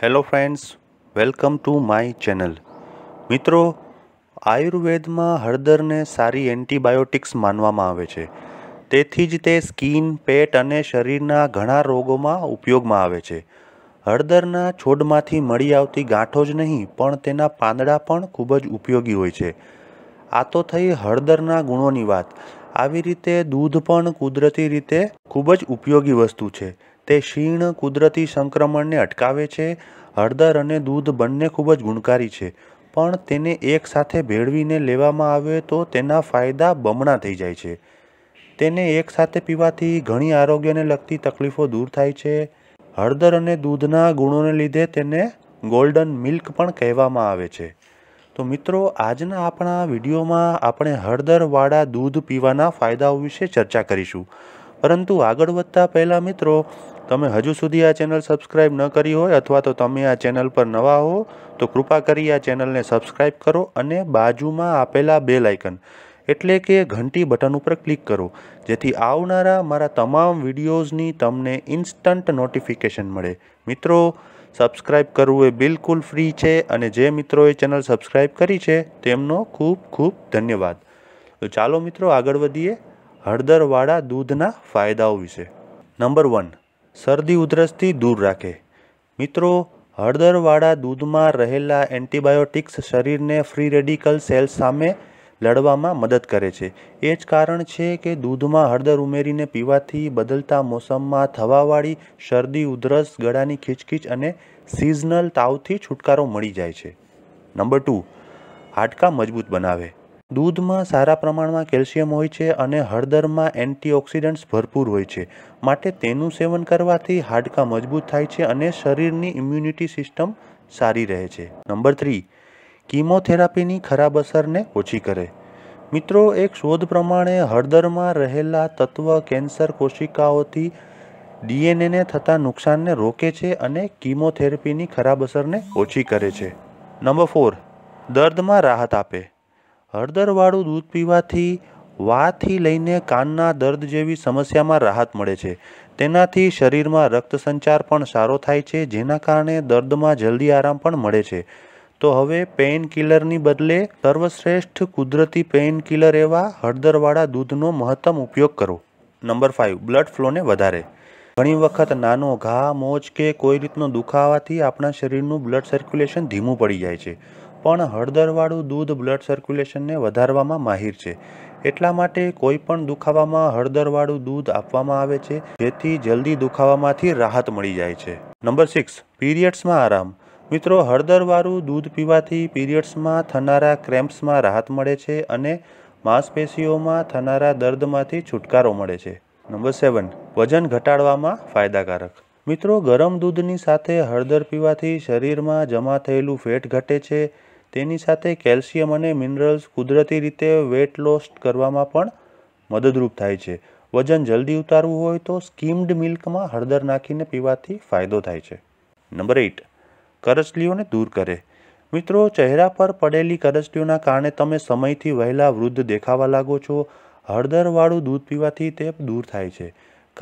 hello friends welcome to my channel મિત્રો આયુર્વેદમાં હળદરને સારી એન્ટીબાયોટિક્સ માનવામાં આવે છે તેથી જ તે સ્કિન પેટ અને શરીરના ઘણા રોગોમાં ઉપયોગમાં આવે છે હળદરના છોડમાંથી મળી આવતી ગાંઠો જ નહીં પણ તેના પાંદડા પણ ખૂબ જ ઉપયોગી હોય છે આ તો થઈ હળદરના ગુણોની વાત આવી રીતે દૂધ પણ કુદરતી રીતે ખૂબ જ ઉપયોગી વસ્તુ છે તે ક્ષીણ કુદરતી સંક્રમણને અટકાવે છે હળદર અને દૂધ બંને ખૂબ જ ગુણકારી છે પણ તેને એકસાથે ભેળવીને લેવામાં આવે તો તેના ફાયદા બમણા થઈ જાય છે તેને એકસાથે પીવાથી ઘણી આરોગ્યને લગતી તકલીફો દૂર થાય છે હળદર અને દૂધના ગુણોને લીધે તેને ગોલ્ડન મિલ્ક પણ કહેવામાં આવે છે તો મિત્રો આજના આપણા વિડીયોમાં આપણે હળદરવાળા દૂધ પીવાના ફાયદાઓ વિશે ચર્ચા કરીશું પરંતુ આગળ વધતા પહેલાં મિત્રો તમે હજુ સુધી આ ચેનલ સબસ્ક્રાઇબ ન કરી હોય અથવા તો તમે આ ચેનલ પર નવા હો તો કૃપા કરી આ ચેનલને સબસ્ક્રાઇબ કરો અને બાજુમાં આપેલા બે આઇકન એટલે કે ઘંટી બટન ઉપર ક્લિક કરો જેથી આવનારા મારા તમામ વિડીયોઝની તમને ઇન્સ્ટન્ટ નોટિફિકેશન મળે મિત્રો સબસ્ક્રાઇબ કરવું એ બિલકુલ ફ્રી છે અને જે મિત્રોએ ચેનલ સબસ્ક્રાઇબ કરી છે તેમનો ખૂબ ખૂબ ધન્યવાદ તો ચાલો મિત્રો આગળ વધીએ હળદરવાળા દૂધના ફાયદાઓ વિશે નંબર વન શરદી ઉધરસથી દૂર રાખે મિત્રો હળદરવાળા દૂધમાં રહેલા એન્ટીબાયોટિક્સ શરીરને ફ્રી રેડિકલ સેલ્સ સામે લડવામાં મદદ કરે છે એ જ કારણ છે કે દૂધમાં હળદર ઉમેરીને પીવાથી બદલતા મોસમમાં થવાવાળી શરદી ઉધરસ ગળાની ખીચખીચ અને સિઝનલ તાવથી છુટકારો મળી જાય છે નંબર ટુ હાડકા મજબૂત બનાવે દૂધમાં સારા પ્રમાણમાં કેલ્શિયમ હોય છે અને હળદરમાં એન્ટીઓક્સિડન્ટ્સ ભરપૂર હોય છે માટે તેનું સેવન કરવાથી હાડકાં મજબૂત થાય છે અને શરીરની ઇમ્યુનિટી સિસ્ટમ સારી રહે છે નંબર થ્રી કીમોથેરાપીની ખરાબ અસરને ઓછી કરે મિત્રો એક શોધ પ્રમાણે હળદરમાં રહેલા તત્વ કેન્સર કોશિકાઓથી ડીએનએને થતા નુકસાનને રોકે છે અને કીમોથેરાપીની ખરાબ અસરને ઓછી કરે છે નંબર ફોર દર્દમાં રાહત આપે હળદરવાળું દૂધ પીવાથી વાથી લઈને કાનના દર્દ જેવી સમસ્યામાં રાહત મળે છે તેનાથી શરીરમાં રક્ત સંચાર પણ સારો થાય છે જેના કારણે દર્દમાં જલ્દી આરામ પણ મળે છે તો હવે પેઇન કિલરની બદલે સર્વશ્રેષ્ઠ કુદરતી પેઇન કિલર એવા હળદરવાળા દૂધનો મહત્તમ ઉપયોગ કરો નંબર ફાઇવ બ્લડ ફ્લોને વધારે ઘણી વખત નાનો ઘા મોજ કે કોઈ રીતનો દુખાવાથી આપણા શરીરનું બ્લડ સર્ક્યુલેશન ધીમું પડી જાય છે પણ હળદરવાળું દૂધ બ્લડ સર્ક્યુલેશનને વધારવામાં માહિર છે એટલા માટે કોઈ પણ દુખાવામાં હળદરવાળું દૂધ આપવામાં આવે છે જેથી જલ્દી દુખાવામાંથી રાહત મળી જાય છે નંબર સિક્સ પીરિયડ્સમાં આરામ મિત્રો હળદરવાળું દૂધ પીવાથી પીરિયડ્સમાં થનારા ક્રેમ્પ્સમાં રાહત મળે છે અને માંસપેશીઓમાં થનારા દર્દમાંથી છુટકારો મળે છે નંબર સેવન વજન ઘટાડવામાં ફાયદાકારક મિત્રો ગરમ દૂધની સાથે હળદર પીવાથી શરીરમાં જમા થયેલું ફેટ ઘટે છે તેની સાથે કેલ્શિયમ અને મિનરલ્સ કુદરતી રીતે વેટ લોસ કરવામાં પણ મદદરૂપ થાય છે વજન જલ્દી ઉતારવું હોય તો સ્કીમ્ડ મિલ્કમાં હળદર નાખીને પીવાથી ફાયદો થાય છે નંબર એઇટ કરચલીઓને દૂર કરે મિત્રો ચહેરા પર પડેલી કરચલીઓના કારણે તમે સમયથી વહેલા વૃદ્ધ દેખાવા લાગો છો હળદરવાળું દૂધ પીવાથી તે દૂર થાય છે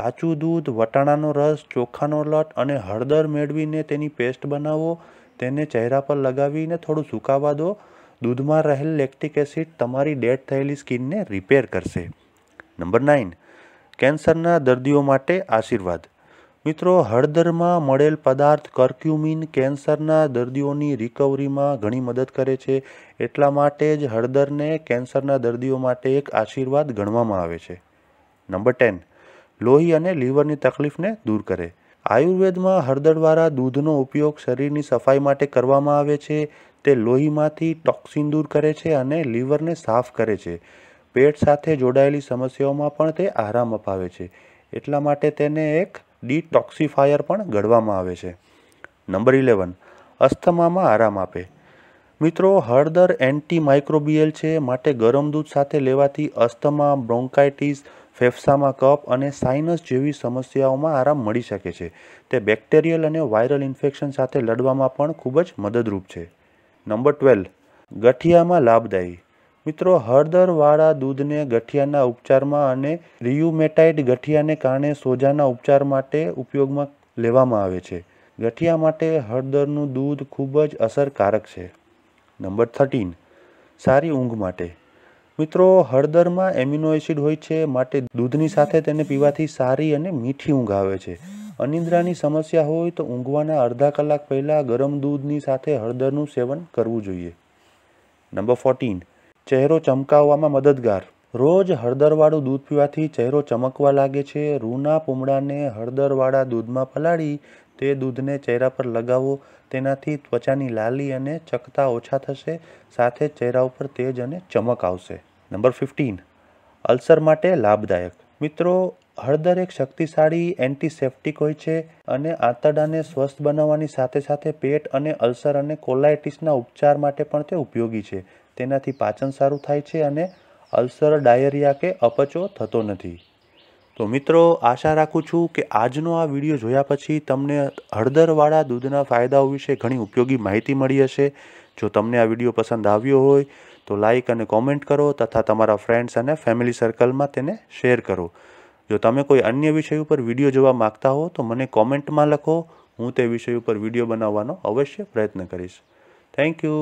કાચું દૂધ વટાણાનો રસ ચોખાનો લટ અને હળદર મેળવીને તેની પેસ્ટ બનાવો તેને ચહેરા પર લગાવીને થોડું સુકાવા દો દૂધમાં રહેલ લેક્ટિક એસિડ તમારી ડેડ થયેલી સ્કિનને રિપેર કરશે નંબર નાઇન કેન્સરના દર્દીઓ માટે આશીર્વાદ મિત્રો હળદરમાં મળેલ પદાર્થ કર્ક્યુમિન કેન્સરના દર્દીઓની રિકવરીમાં ઘણી મદદ કરે છે એટલા માટે જ હળદરને કેન્સરના દર્દીઓ માટે એક આશીર્વાદ ગણવામાં આવે છે નંબર ટેન લોહી અને લીવરની તકલીફને દૂર કરે આયુર્વેદમાં હળદરવાળા દૂધનો ઉપયોગ શરીરની સફાઈ માટે કરવામાં આવે છે તે લોહીમાંથી ટોક્સિન દૂર કરે છે અને લીવરને સાફ કરે છે પેટ સાથે જોડાયેલી સમસ્યાઓમાં પણ તે આરામ અપાવે છે એટલા માટે તેને એક ડિટોક્સિફાયર પણ ગણવામાં આવે છે નંબર ઇલેવન અસ્થમામાં આરામ આપે મિત્રો હળદર એન્ટી એન્ટીમાઇક્રોબિયલ છે માટે ગરમ દૂધ સાથે લેવાથી અસ્થમા બ્રોન્કાઇટિસ ફેફસામાં કપ અને સાઇનસ જેવી સમસ્યાઓમાં આરામ મળી શકે છે તે બેક્ટેરિયલ અને વાયરલ ઇન્ફેક્શન સાથે લડવામાં પણ ખૂબ જ મદદરૂપ છે નંબર ટ્વેલ્વ ગઠિયામાં લાભદાયી મિત્રો હળદરવાળા દૂધને ગઠિયાના ઉપચારમાં અને રિયુમેટાઇડ ગઠિયાને કારણે સોજાના ઉપચાર માટે ઉપયોગમાં લેવામાં આવે છે ગઠિયા માટે હળદરનું દૂધ ખૂબ જ અસરકારક છે નંબર થર્ટીન સારી ઊંઘ માટે મિત્રો હળદરમાં એમિનો એસિડ હોય છે માટે દૂધની સાથે તેને પીવાથી સારી અને મીઠી ઊંઘ આવે છે અનિદ્રાની સમસ્યા હોય તો ઊંઘવાના અડધા કલાક પહેલાં ગરમ દૂધની સાથે હળદરનું સેવન કરવું જોઈએ નંબર ફોર્ટીન ચહેરો ચમકાવવામાં મદદગાર રોજ હળદરવાળું દૂધ પીવાથી ચહેરો ચમકવા લાગે છે રૂના પૂમડાને હળદરવાળા દૂધમાં પલાળી તે દૂધને ચહેરા પર લગાવો તેનાથી ત્વચાની લાલી અને ચકતા ઓછા થશે સાથે ચહેરા ઉપર તેજ અને ચમક આવશે નંબર ફિફ્ટીન અલ્સર માટે લાભદાયક મિત્રો હળદર એક શક્તિશાળી એન્ટીસેપ્ટિક હોય છે અને આંતરડાને સ્વસ્થ બનાવવાની સાથે સાથે પેટ અને અલ્સર અને કોલાઇટિસના ઉપચાર માટે પણ તે ઉપયોગી છે તેનાથી પાચન સારું થાય છે અને અલ્સર ડાયરિયા કે અપચો થતો નથી તો મિત્રો આશા રાખું છું કે આજનો આ વિડીયો જોયા પછી તમને હળદરવાળા દૂધના ફાયદાઓ વિશે ઘણી ઉપયોગી માહિતી મળી હશે જો તમને આ વિડીયો પસંદ આવ્યો હોય તો લાઇક અને કોમેન્ટ કરો તથા તમારા ફ્રેન્ડ્સ અને ફેમિલી સર્કલમાં તેને શેર કરો જો તમે કોઈ અન્ય વિષય ઉપર વિડીયો જોવા માગતા હો તો મને કોમેન્ટમાં લખો હું તે વિષય ઉપર વિડીયો બનાવવાનો અવશ્ય પ્રયત્ન કરીશ થેન્ક યુ